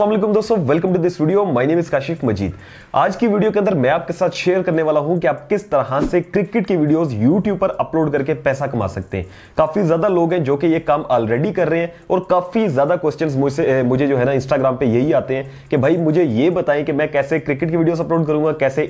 असलम दोस्तों welcome to this video my name is Kashif Majid आज की वीडियो के अंदर मैं आपके साथ शेयर करने वाला हूं कि आप किस तरह से क्रिकेट की वीडियोस यूट्यूब पर अपलोड करके पैसा कमा सकते हैं काफी ज्यादा लोग हैं जो कि ये काम ऑलरेडी कर रहे हैं और काफी ज्यादा क्वेश्चन मुझसे मुझे जो है ना इंस्टाग्राम पे यही आते हैं कि भाई मुझे ये बताएं कि मैं कैसे क्रिकेट की वीडियोज अपलोड करूंगा कैसे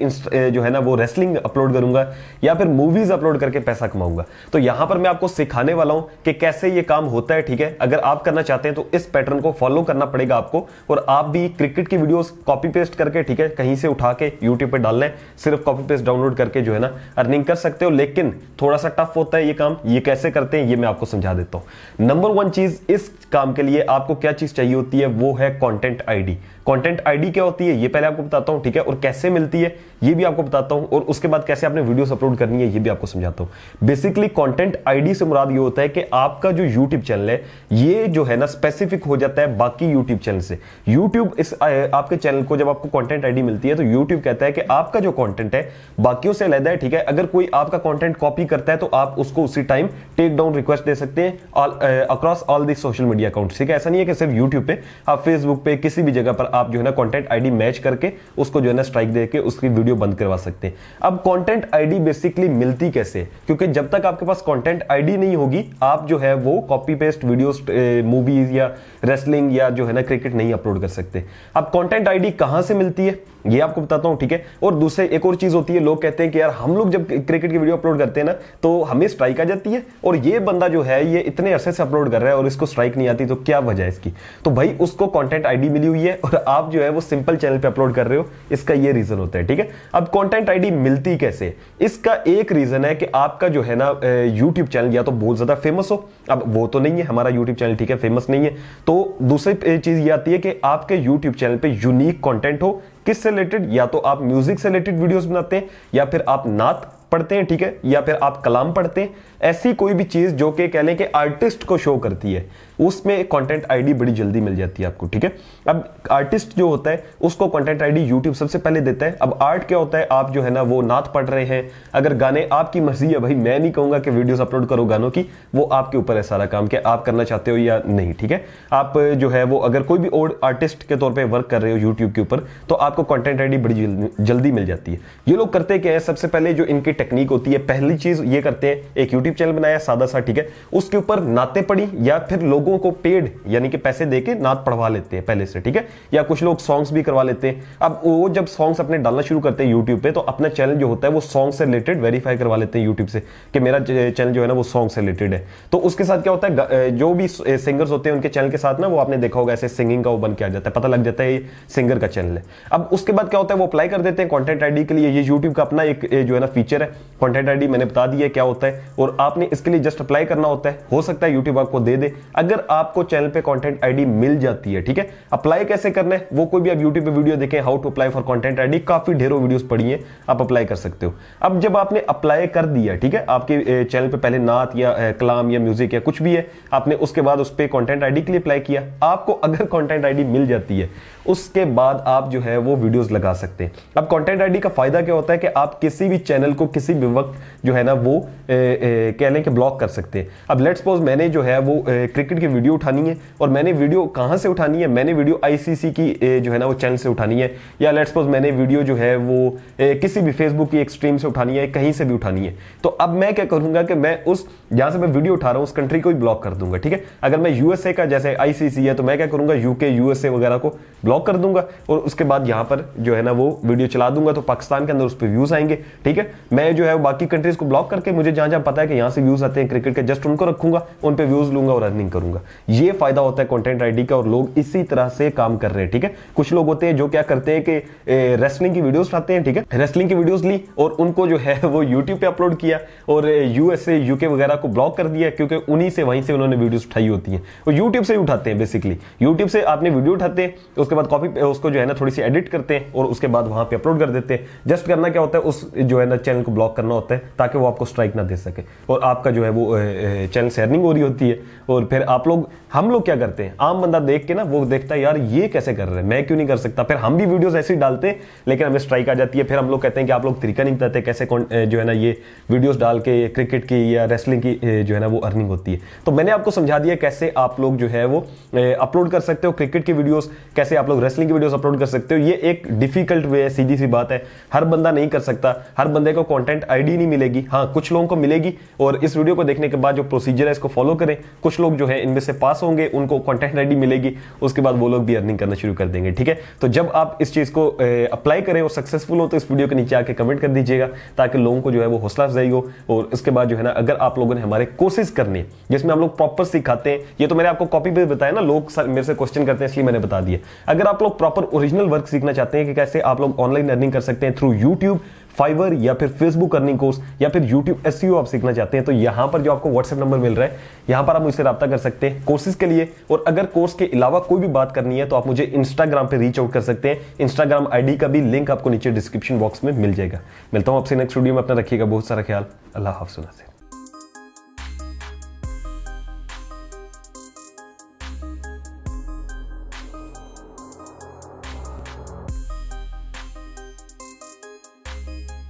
जो है ना वो रेसलिंग अपलोड करूंगा या फिर मूवीज अपलोड करके पैसा कमाऊंगा तो यहां पर मैं आपको सिखाने वाला हूं कि कैसे ये काम होता है ठीक है अगर आप करना चाहते हैं तो इस पैटर्न को फॉलो करना पड़ेगा आपको और आप भी क्रिकेट की वीडियोस कॉपी पेस्ट करके ठीक है कहीं से उठा के यूट्यूब पर डाल लें सिर्फ कॉपी पेस्ट डाउनलोड करके जो है ना अर्निंग कर सकते हो लेकिन थोड़ा सा टफ होता है ये काम ये कैसे करते हैं ये मैं आपको समझा देता हूं नंबर वन चीज इस काम के लिए आपको क्या चीज चाहिए होती है वो है कॉन्टेंट आईडी कंटेंट आईडी क्या होती है ये पहले आपको बताता हूं ठीक है और कैसे मिलती है ये भी आपको बताता हूं और उसके बाद कैसे आपने वीडियोस अपलोड करनी है ये भी आपको समझाता हूं बेसिकली कंटेंट आईडी से मुराद ये होता है कि आपका जो यूट्यूब चैनल है ये जो है ना स्पेसिफिक हो जाता है बाकी यूट्यूब चैनल से यूट्यूब इस आपके चैनल को जब आपको कंटेंट आईडी मिलती है तो यूट्यूब कहता है कि आपका जो कंटेंट है बाकियों से अलहदा है ठीक है अगर कोई आपका कंटेंट कॉपी करता है तो आप उसको उसी टाइम टेक डाउन रिक्वेस्ट दे सकते हैं across all the social media account ठीक है ऐसा नहीं है कि सिर्फ यूट्यूब पे आप फेसबुक पे किसी भी जगह पर आप जो है ना कॉन्टेंट आईडी मैच करके उसको जो है ना स्ट्राइक देकर उसकी वीडियो बंद करवा सकते हैं अब कॉन्टेंट आई बेसिकली मिलती कैसे क्योंकि जब तक आपके पास कॉन्टेंट आई नहीं होगी आप जो है वो कॉपी पेस्ट वीडियो मूवीज या रेसलिंग या जो है ना क्रिकेट नहीं अपलोड कर सकते हैं अब कंटेंट आईडी कहां से मिलती है ये आपको बताता हूँ ठीक है और दूसरे एक और चीज़ होती है लोग कहते हैं कि यार हम लोग जब क्रिकेट की वीडियो अपलोड करते हैं ना तो हमें स्ट्राइक आ जाती है और ये बंदा जो है ये इतने अरसे से अपलोड कर रहा है और इसको स्ट्राइक नहीं आती तो क्या वजह है इसकी तो भाई उसको कॉन्टेंट आईडी मिली हुई है और आप जो है वो सिंपल चैनल पर अपलोड कर रहे हो इसका ये रीज़न होता है ठीक है अब कॉन्टेंट आई मिलती कैसे इसका एक रीज़न है कि आपका जो है ना यूट्यूब चैनल या तो बहुत ज़्यादा फेमस हो अब वो तो नहीं है हमारा यूट्यूब चैनल ठीक है फेमस नहीं है तो दूसरी चीज़ ये आती है कि आपके यूट्यूब चैनल पर यूनिक कॉन्टेंट हो किस से रिलेटेड या तो आप म्यूजिक से रिलेटेड वीडियोस बनाते हैं या फिर आप नात पढ़ते हैं ठीक है या फिर आप कलाम पढ़ते हैं ऐसी कोई भी चीज जो कि कह लें कि आर्टिस्ट को शो करती है उसमें कंटेंट आईडी बड़ी जल्दी मिल जाती है आपको ठीक है अब आर्टिस्ट जो होता है उसको कंटेंट आईडी यूट्यूब सबसे पहले देता है अब आर्ट क्या होता है आप जो है ना वो नात पढ़ रहे हैं अगर गाने आपकी मर्जी है भाई मैं नहीं कहूंगा कि वीडियोस अपलोड करो गानों की वो आपके ऊपर है सारा काम कि आप करना चाहते हो या नहीं ठीक है आप जो है वो अगर कोई भी ओड आर्टिस्ट के तौर पर वर्क कर रहे हो यूट्यूब के ऊपर तो आपको कॉन्टेंट आई बड़ी जल्दी मिल जाती है ये लोग करते क्या है सबसे पहले जो इनकी टेक्निक होती है पहली चीज ये करते हैं एक यूट्यूब चैनल बनाया सादा सा ठीक है उसके ऊपर नाते पड़ी या फिर लोग लोगों को पेड यानी कि पैसे दे के नाथ पढ़वा लेते हैं पहले से ठीक है या कुछ लोग सॉन्ग्स भी करवा लेते हैं अब वो जब सॉन्ग्स अपने डालना शुरू करते हैं यूट्यूब पे तो अपना चैनल जो होता है वो सॉन्ग से रिलेटेड वेरीफाई करवा लेते हैं यूट्यूब से कि मेरा चैनल जो है ना वो सॉन्ग से रिलेटेड है तो उसके साथ क्या होता है जो भी सिंगर्स होते हैं उनके चैनल के साथ ना वो आपने देखा होगा ऐसे सिंगिंग का वो बन के आ जाता है पता लग जाता है ये सिंगर का चैनल है अब उसके बाद क्या होता है वो अप्लाई कर देते हैं कॉन्टेंट आईडी के लिए ये यूट्यूब का अपना एक जो है ना फीचर है कॉन्टेंट आईडी मैंने बता दिया क्या होता है और आपने इसके लिए जस्ट अप्लाई करना होता है हो सकता है यूट्यूब आपको दे दे अगर अगर आपको चैनल पे कंटेंट आईडी मिल जाती है ठीक है अप्लाई कैसे करना है वो कोई भी आप यूट्यूब पे वीडियो देखें how to apply for content ID काफी ढेरों वीडियोस पड़ी हैं आप अप्लाई कर सकते हो अब जब आपने अप्लाई कर दिया ठीक है आपके चैनल पे पहले नात या कलाम या म्यूजिक या कुछ भी है आपने उसके बाद उस पर कॉन्टेंट आई के लिए अप्लाई किया आपको अगर कॉन्टेंट आई मिल जाती है उसके बाद आप जो है वो वीडियोज लगा सकते हैं अब कॉन्टेंट आई का फायदा क्या होता है कि आप किसी भी चैनल को किसी भी वक्त जो है ना वो कह लें कि ब्लॉक कर सकते हैं अब लेट्स सपोज मैंने जो है वो क्रिकेट की वीडियो उठानी है और मैंने वीडियो कहाँ से उठानी है मैंने वीडियो आईसीसी की जो है ना वो चैनल से उठानी है या लेट्स सपोज मैंने वीडियो जो है वो किसी भी फेसबुक की एक्सट्रीम से उठानी है कहीं से भी उठानी है तो अब मैं क्या करूँगा कि मैं उस जहाँ से मैं वीडियो उठा रहा हूँ उस कंट्री को ही ब्लॉक कर दूंगा ठीक है अगर मैं यूएसए का जैसे आई है तो मैं क्या करूँगा यूके यूएसए वगैरह को ब्लॉक कर दूंगा और उसके बाद यहाँ पर जो है ना वो वीडियो चला दूंगा तो पाकिस्तान के अंदर उस पर व्यूज़ आएंगे ठीक है मैं जो है बाकी कंट्रीज़ को ब्लॉक करके मुझे जहाँ जहाँ पता है कि यहाँ से व्यूज़ आते हैं क्रिकेट के जस्ट उनको रखूंगा उन पर व्यूज़ लूंगा और रनिंग करूंगा करूंगा ये फायदा होता है कंटेंट आईडी का और लोग इसी तरह से काम कर रहे हैं ठीक है कुछ लोग होते हैं जो क्या करते हैं कि रेसलिंग की वीडियोस बनाते हैं ठीक है रेसलिंग की वीडियोस ली और उनको जो है वो यूट्यूब पे अपलोड किया और यूएसए यूके वगैरह को ब्लॉक कर दिया क्योंकि उन्हीं से वहीं से उन्होंने वीडियोस उठाई होती है और यूट्यूब से उठाते हैं बेसिकली यूट्यूब से आपने वीडियो उठाते हैं उसके बाद कॉपी उसको जो है ना थोड़ी सी एडिट करते हैं और उसके बाद वहां पर अपलोड कर देते हैं जस्ट करना क्या होता है उस जो है ना चैनल को ब्लॉक करना होता है ताकि वो आपको स्ट्राइक ना दे सके और आपका जो है वो चैनल शेयरिंग हो रही होती है और फिर आप आप लोग हम लोग क्या करते हैं आम बंदा देख के ना वो देखता है यार ये कैसे कर रहे हैं मैं क्यों नहीं कर सकता फिर हम भी वीडियोस ऐसे ही डालते हैं लेकिन हमें स्ट्राइक आ जाती है फिर हम लोग कहते हैं कि आप लोग तरीका नहीं बताते कैसे कौन जो है ना ये वीडियोस डाल के क्रिकेट की या रेसलिंग की जो है ना वो अर्निंग होती है तो मैंने आपको समझा दिया कैसे आप लोग जो है वो अपलोड कर सकते हो क्रिकेट की वीडियोज कैसे आप लोग रेसलिंग की वीडियोज अपलोड कर सकते हो ये एक डिफिकल्ट वे है सीधी सी बात है हर बंदा नहीं कर सकता हर बंदे को कॉन्टेंट आईडी नहीं मिलेगी हाँ कुछ लोगों को मिलेगी और इस वीडियो को देखने के बाद जो प्रोसीजर है इसको फॉलो करें कुछ लोग जो है इनमें से पास होंगे उनको कॉन्टेंट आई मिलेगी उसके बाद वो लोग भी अर्निंग करना शुरू कर देंगे ठीक है तो जब आप इस चीज़ को अप्लाई करें और सक्सेसफुल हो तो इस वीडियो के नीचे आके कमेंट कर दीजिएगा ताकि लोगों को जो है वो हौसला अफजाई हो और इसके बाद जो है ना अगर आप लोगों ने हमारे कोर्सेज करने जिसमें हम लोग प्रॉपर सिखाते हैं ये तो मैंने आपको कॉपी पर बताया ना लोग मेरे से क्वेश्चन करते हैं इसलिए मैंने बता दिया अगर आप लोग प्रॉपर ओरिजिनल वर्क सीखना चाहते हैं कि कैसे आप लोग ऑनलाइन अर्निंग कर सकते हैं थ्रू यूट्यूब फाइवर या फिर फेसबुक अर्निंग कोर्स या फिर यूट्यूब एस आप सीखना चाहते हैं तो यहाँ पर जो आपको व्हाट्सएप नंबर मिल रहा है यहाँ पर आप मुझसे रब्ता कर सकते हैं कोर्सेज के लिए और अगर कोर्स के अलावा कोई भी बात करनी है तो आप मुझे इंस्टाग्राम पर रीच आउट कर सकते हैं इंस्टाग्राम आईडी का भी लिंक आपको नीचे डिस्क्रिप्शन बॉक्स में मिल जाएगा मिलता हूँ आपसे नेक्स्ट वीडियो में अपना रखिएगा बहुत सारा ख्याल अल्लाह हाफ से